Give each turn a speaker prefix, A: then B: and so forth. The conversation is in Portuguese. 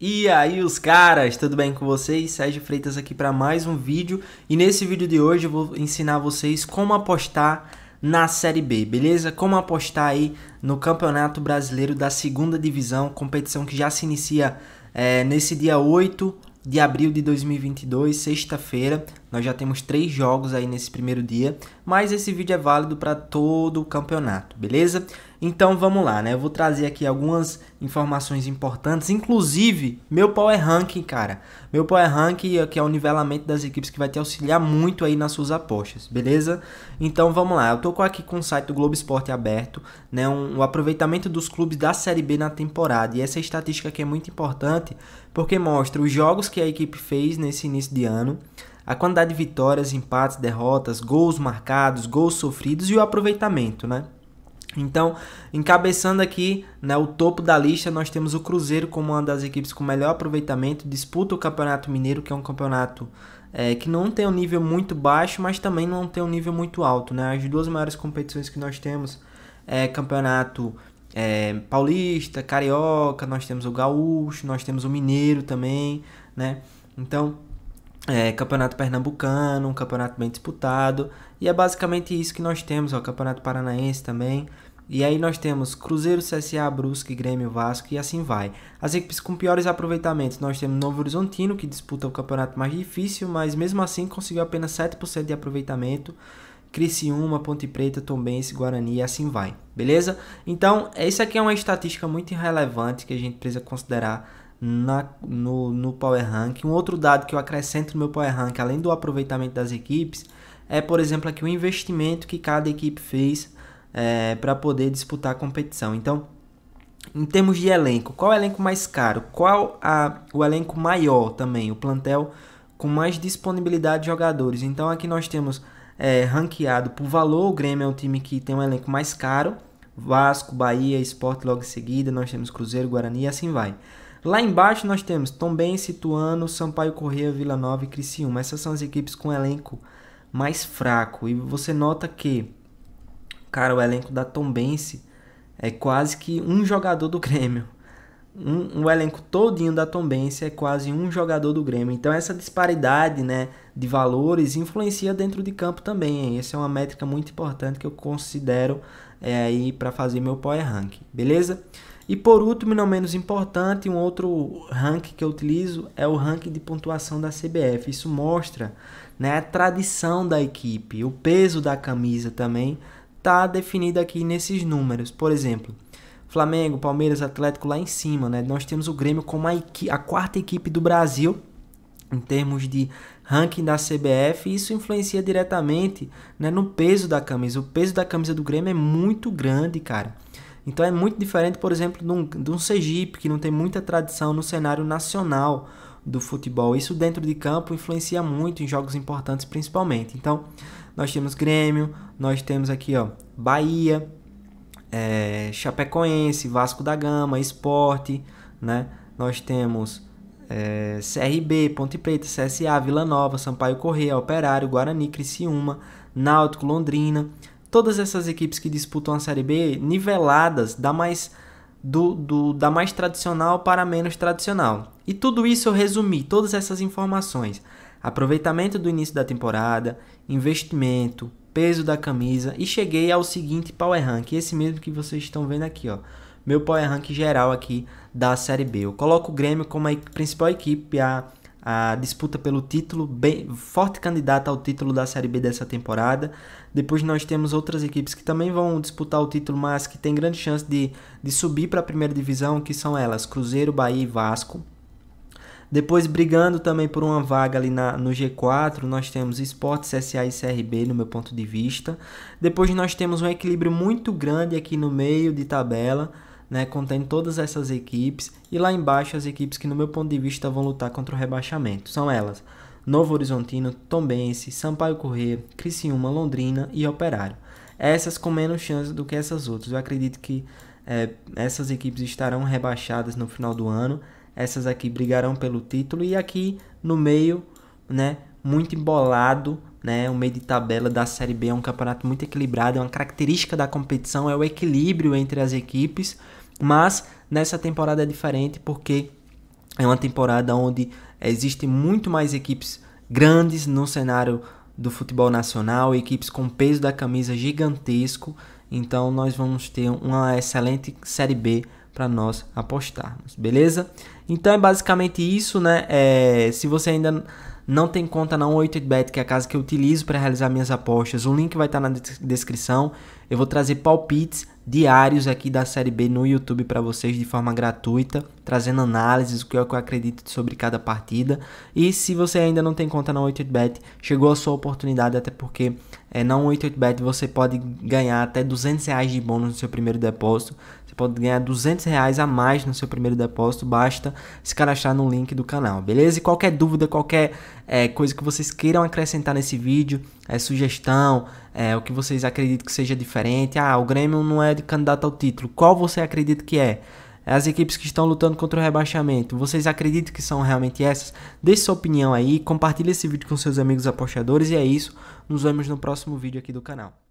A: E aí, os caras, tudo bem com vocês? Sérgio Freitas aqui para mais um vídeo. E nesse vídeo de hoje eu vou ensinar vocês como apostar na Série B, beleza? Como apostar aí no Campeonato Brasileiro da Segunda Divisão, competição que já se inicia é, nesse dia 8 de abril de 2022, sexta-feira. Nós já temos três jogos aí nesse primeiro dia, mas esse vídeo é válido para todo o campeonato, beleza? Então vamos lá, né? Eu vou trazer aqui algumas informações importantes, inclusive meu Power Ranking, cara. Meu Power Ranking, eh, que é o nivelamento das equipes que vai te auxiliar muito aí nas suas apostas, beleza? Então vamos lá, eu tô aqui com o site do Globo Esporte aberto, né? Um, o um aproveitamento dos clubes da Série B na temporada. E essa estatística aqui é muito importante porque mostra os jogos que a equipe fez nesse início de ano a quantidade de vitórias, empates, derrotas, gols marcados, gols sofridos e o aproveitamento, né? Então, encabeçando aqui né, o topo da lista, nós temos o Cruzeiro como uma das equipes com melhor aproveitamento, disputa o Campeonato Mineiro, que é um campeonato é, que não tem um nível muito baixo, mas também não tem um nível muito alto. Né? As duas maiores competições que nós temos é Campeonato é, Paulista, Carioca, nós temos o Gaúcho, nós temos o Mineiro também. Né? Então, é, campeonato pernambucano, um campeonato bem disputado. E é basicamente isso que nós temos, ó, campeonato paranaense também. E aí nós temos Cruzeiro, CSA, Brusque, Grêmio, Vasco e assim vai. As equipes com piores aproveitamentos, nós temos Novo Horizontino, que disputa o campeonato mais difícil, mas mesmo assim conseguiu apenas 7% de aproveitamento. Criciúma, Ponte Preta, Tombense, Guarani e assim vai, beleza? Então, isso aqui é uma estatística muito relevante que a gente precisa considerar na, no, no Power Rank. Um outro dado que eu acrescento no meu Power Rank, além do aproveitamento das equipes, é, por exemplo, aqui o investimento que cada equipe fez é, para poder disputar a competição. Então, em termos de elenco, qual é o elenco mais caro? Qual a, o elenco maior também? O plantel com mais disponibilidade de jogadores. Então, aqui nós temos é, ranqueado por valor. O Grêmio é o time que tem um elenco mais caro. Vasco, Bahia, Sport logo em seguida. Nós temos Cruzeiro, Guarani e assim vai. Lá embaixo nós temos Tombense, Ituano, Sampaio Corrêa, Vila Nova e Criciúma. Essas são as equipes com elenco mais fraco. E você nota que, cara, o elenco da Tombense é quase que um jogador do Grêmio. Um, um elenco todinho da Tombense é quase um jogador do Grêmio. Então essa disparidade né, de valores influencia dentro de campo também. Essa é uma métrica muito importante que eu considero é, para fazer meu power rank. Beleza? E por último, e não menos importante, um outro ranking que eu utilizo é o ranking de pontuação da CBF. Isso mostra né, a tradição da equipe, o peso da camisa também está definido aqui nesses números. Por exemplo, Flamengo, Palmeiras, Atlético lá em cima, né? Nós temos o Grêmio como a, a quarta equipe do Brasil em termos de ranking da CBF, isso influencia diretamente né, no peso da camisa. O peso da camisa do Grêmio é muito grande, cara. Então é muito diferente, por exemplo, de um, de um Sergipe, que não tem muita tradição no cenário nacional do futebol. Isso dentro de campo influencia muito em jogos importantes, principalmente. Então, nós temos Grêmio, nós temos aqui, ó, Bahia, é, Chapecoense, Vasco da Gama, Esporte, né? Nós temos é, CRB, Ponte Preta, CSA, Vila Nova, Sampaio Correia, Operário, Guarani, Criciúma, Náutico, Londrina todas essas equipes que disputam a Série B niveladas da mais do, do, da mais tradicional para a menos tradicional. E tudo isso eu resumi, todas essas informações: aproveitamento do início da temporada, investimento, peso da camisa e cheguei ao seguinte power rank, esse mesmo que vocês estão vendo aqui, ó. Meu power rank geral aqui da Série B. Eu coloco o Grêmio como a principal equipe a a disputa pelo título, bem forte candidata ao título da Série B dessa temporada. Depois nós temos outras equipes que também vão disputar o título, mas que tem grande chance de, de subir para a primeira divisão, que são elas Cruzeiro, Bahia e Vasco. Depois brigando também por uma vaga ali na, no G4, nós temos Esporte, SA e CRB no meu ponto de vista. Depois nós temos um equilíbrio muito grande aqui no meio de tabela né, contém todas essas equipes e lá embaixo as equipes que no meu ponto de vista vão lutar contra o rebaixamento. São elas: Novo Horizontino, Tombense, Sampaio Corrêa, Criciúma, Londrina e Operário. Essas com menos chance do que essas outras. Eu acredito que é, essas equipes estarão rebaixadas no final do ano. Essas aqui brigarão pelo título e aqui no meio, né, muito embolado né? O meio de tabela da Série B é um campeonato muito equilibrado, é uma característica da competição, é o equilíbrio entre as equipes, mas nessa temporada é diferente porque é uma temporada onde existem muito mais equipes grandes no cenário do futebol nacional, equipes com peso da camisa gigantesco, então nós vamos ter uma excelente Série B para nós apostarmos, beleza? Então é basicamente isso, né? É, se você ainda não tem conta na 8 bet que é a casa que eu utilizo para realizar minhas apostas. O link vai estar tá na descrição. Eu vou trazer palpites diários aqui da Série B no YouTube para vocês de forma gratuita, trazendo análises, é o que eu acredito sobre cada partida. E se você ainda não tem conta na 8 bet chegou a sua oportunidade, até porque é, na 8 bet você pode ganhar até 200 reais de bônus no seu primeiro depósito pode ganhar 200 reais a mais no seu primeiro depósito, basta se cadastrar no link do canal, beleza? E qualquer dúvida, qualquer é, coisa que vocês queiram acrescentar nesse vídeo, é, sugestão, é, o que vocês acreditam que seja diferente, ah, o Grêmio não é de candidato ao título, qual você acredita que é? as equipes que estão lutando contra o rebaixamento, vocês acreditam que são realmente essas? Deixe sua opinião aí, compartilhe esse vídeo com seus amigos apostadores e é isso. Nos vemos no próximo vídeo aqui do canal.